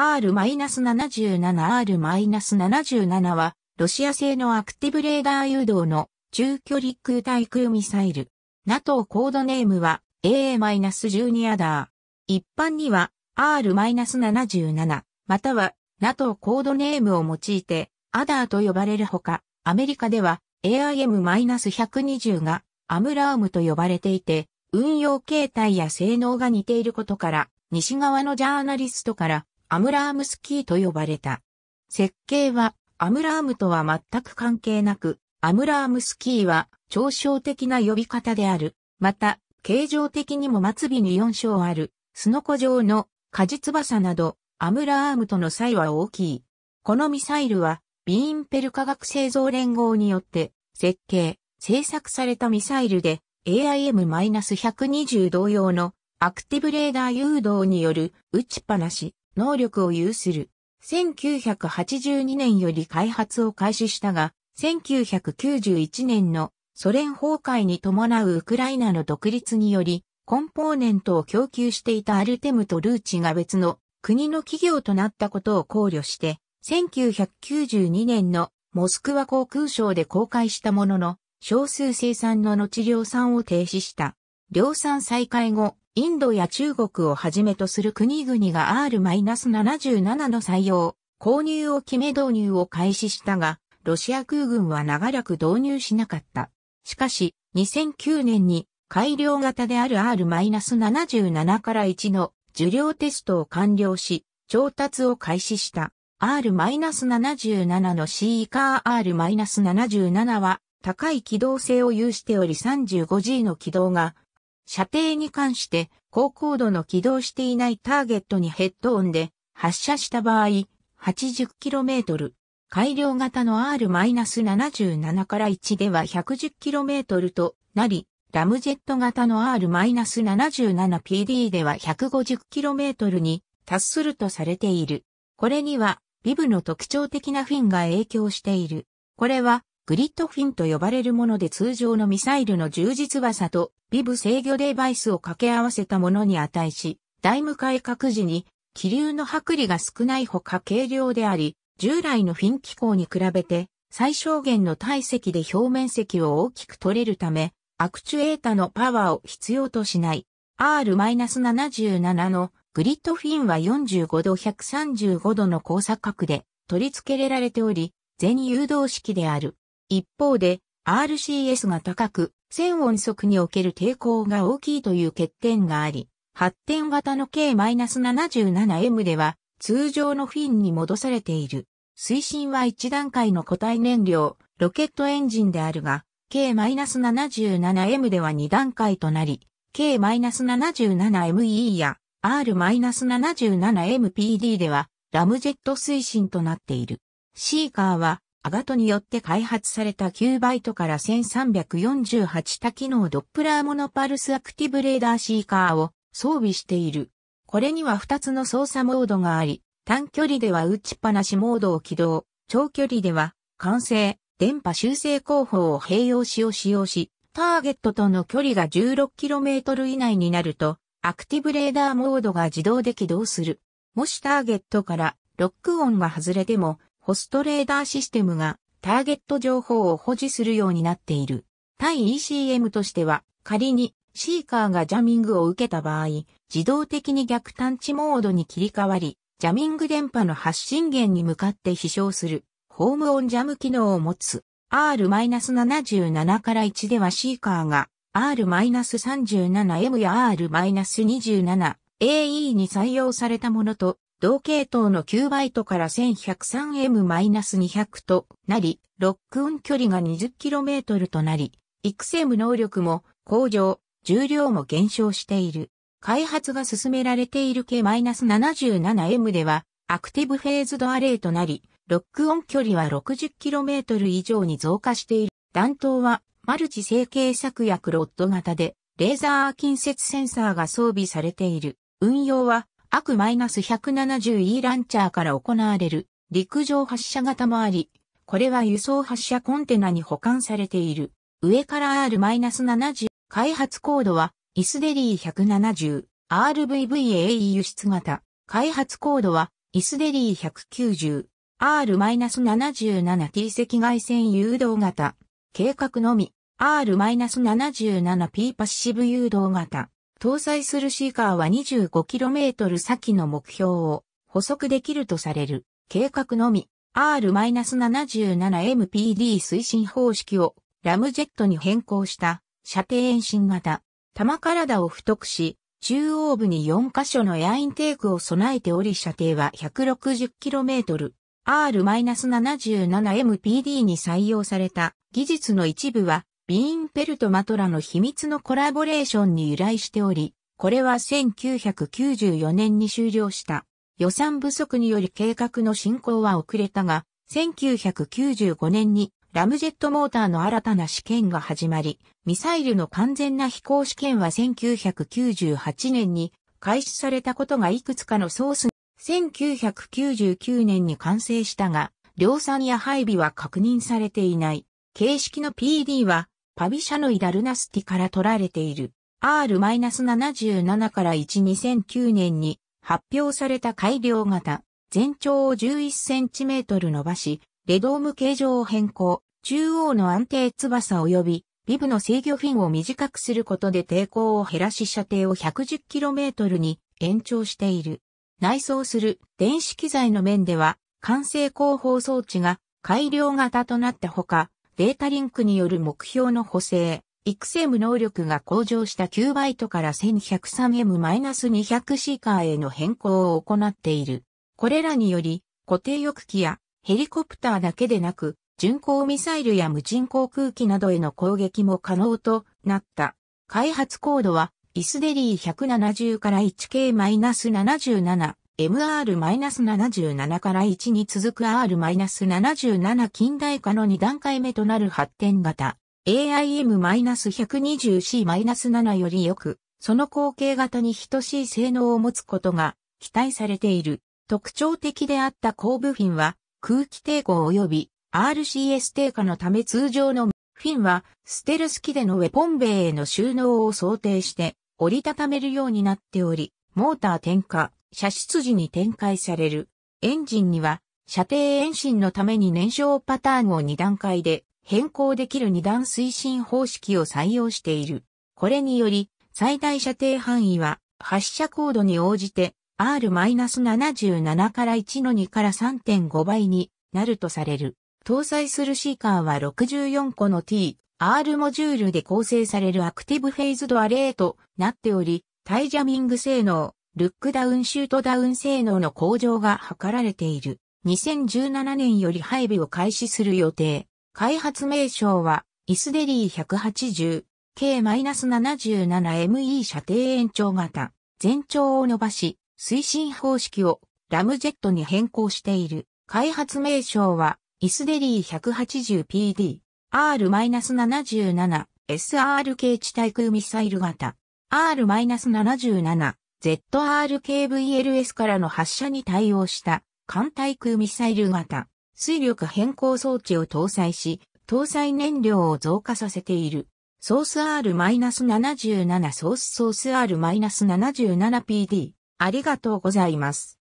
R-77R-77 は、ロシア製のアクティブレーダー誘導の中距離空対空ミサイル。NATO コードネームは AA-12 アダー。一般には R-77 または NATO コードネームを用いてアダーと呼ばれるほか、アメリカでは AIM-120 がアムラームと呼ばれていて、運用形態や性能が似ていることから、西側のジャーナリストからアムラームスキーと呼ばれた。設計はアムラームとは全く関係なく、アムラームスキーは嘲笑的な呼び方である。また、形状的にも末尾に4章ある、スノコ状の果実翼など、アムラームとの差異は大きい。このミサイルは、ビーンペル科学製造連合によって、設計、製作されたミサイルで、AIM-120 同様のアクティブレーダー誘導による撃ちっぱなし、能力を有する。1982年より開発を開始したが、1991年のソ連崩壊に伴うウクライナの独立により、コンポーネントを供給していたアルテムとルーチが別の国の企業となったことを考慮して、1992年のモスクワ航空ショーで公開したものの、少数生産の後量産を停止した。量産再開後、インドや中国をはじめとする国々が R-77 の採用、購入を決め導入を開始したが、ロシア空軍は長らく導入しなかった。しかし、2009年に改良型である R-77 から1の受領テストを完了し、調達を開始した R-77 の C カー R-77 は高い機動性を有しており 35G の軌道が射程に関して高高度の起動していないターゲットにヘッドオンで発射した場合 80km 改良型の R-77 から1では 110km となり、ラムジェット型の R-77PD では 150km に達するとされている。これには、ビブの特徴的なフィンが影響している。これは、グリッドフィンと呼ばれるもので通常のミサイルの充実技とビブ制御デバイスを掛け合わせたものに値し、大無改革時に気流の剥離が少ないほか軽量であり、従来のフィン機構に比べて最小限の体積で表面積を大きく取れるため、アクチュエータのパワーを必要としない R-77 のグリッドフィンは45度135度の交差角で取り付けられており、全誘導式である。一方で、RCS が高く、1000音速における抵抗が大きいという欠点があり、発展型の K-77M では、通常のフィンに戻されている。推進は1段階の固体燃料、ロケットエンジンであるが、K-77M では2段階となり、K-77ME や R-77MPD ではラムジェット推進となっている。シーカーはアガトによって開発された9バイトから1348多機能ドップラーモノパルスアクティブレーダーシーカーを装備している。これには2つの操作モードがあり、短距離では打ちっぱなしモードを起動、長距離では完成、電波修正工法を併用しを使用し、ターゲットとの距離が 16km 以内になると、アクティブレーダーモードが自動で起動する。もしターゲットからロックオンが外れても、ホストレーダーシステムがターゲット情報を保持するようになっている。対 ECM としては、仮にシーカーがジャミングを受けた場合、自動的に逆探知モードに切り替わり、ジャミング電波の発信源に向かって飛翔する、ホームオンジャム機能を持つ。R-77 から1ではシーカーが R-37M や R-27AE に採用されたものと同系統の9バイトから 1103M-200 となり、ロックオン距離が 20km となり、育成無能力も向上、重量も減少している。開発が進められている K-77M では、アクティブフェーズドアレイとなり、ロックオン距離は 60km 以上に増加している。弾頭はマルチ成形作薬ロッド型で、レーザー近接センサーが装備されている。運用はアク -170E ランチャーから行われる陸上発射型もあり、これは輸送発射コンテナに保管されている。上から R-70 開発コードはイスデリー 170RVVAE 輸出型。開発コードはイスデリー 190R-77T 赤外線誘導型。計画のみ R-77P パッシブ誘導型。搭載するシーカーは 25km 先の目標を補足できるとされる計画のみ R-77MPD 推進方式をラムジェットに変更した射程遠心型、弾体を太くし、中央部に4カ所のエアインテークを備えており射程は 160km。R-77MPD に採用された技術の一部はビーンペルとマトラの秘密のコラボレーションに由来しており、これは1994年に終了した。予算不足により計画の進行は遅れたが、1995年にラムジェットモーターの新たな試験が始まり、ミサイルの完全な飛行試験は1998年に開始されたことがいくつかのソース1999年に完成したが、量産や配備は確認されていない。形式の PD はパビシャノイ・ダルナスティから取られている R-77 から12009年に発表された改良型、全長を11センチメートル伸ばし、レドーム形状を変更、中央の安定翼及び、ビブの制御フィンを短くすることで抵抗を減らし射程を 110km に延長している。内装する電子機材の面では、完成後方装置が改良型となったほか、データリンクによる目標の補正、XM 能力が向上した9バイトから 1103M-200 シーカーへの変更を行っている。これらにより、固定翼機やヘリコプターだけでなく、巡航ミサイルや無人航空機などへの攻撃も可能となった。開発コードは、イスデリー170から 1K-77。MR-77 から1に続く R-77 近代化の2段階目となる発展型 AIM-120C-7 よりよく、その後継型に等しい性能を持つことが期待されている。特徴的であった後部フィンは空気抵抗及び RCS 低下のため通常のフィンはステルス機でのウェポンベイへの収納を想定して折りたためるようになっており、モーター点火、射出時に展開される。エンジンには、射程延伸のために燃焼パターンを2段階で変更できる2段推進方式を採用している。これにより、最大射程範囲は、発射高度に応じて R-77 から1の2から3.5倍になるとされる。搭載するシーカーは64個の T、R モジュールで構成されるアクティブフェイズドアレーとなっており、タイジャミング性能、ルックダウンシュートダウン性能の向上が図られている。2017年より配備を開始する予定。開発名称は、イスデリー180、K-77ME 射程延長型。全長を伸ばし、推進方式をラムジェットに変更している。開発名称は、イスデリー 180PD、R-77、SRK 地対空ミサイル型、R-77、ZRKVLS からの発射に対応した艦対空ミサイル型水力変更装置を搭載し、搭載燃料を増加させている。ソース R-77 ソースソース R-77PD。ありがとうございます。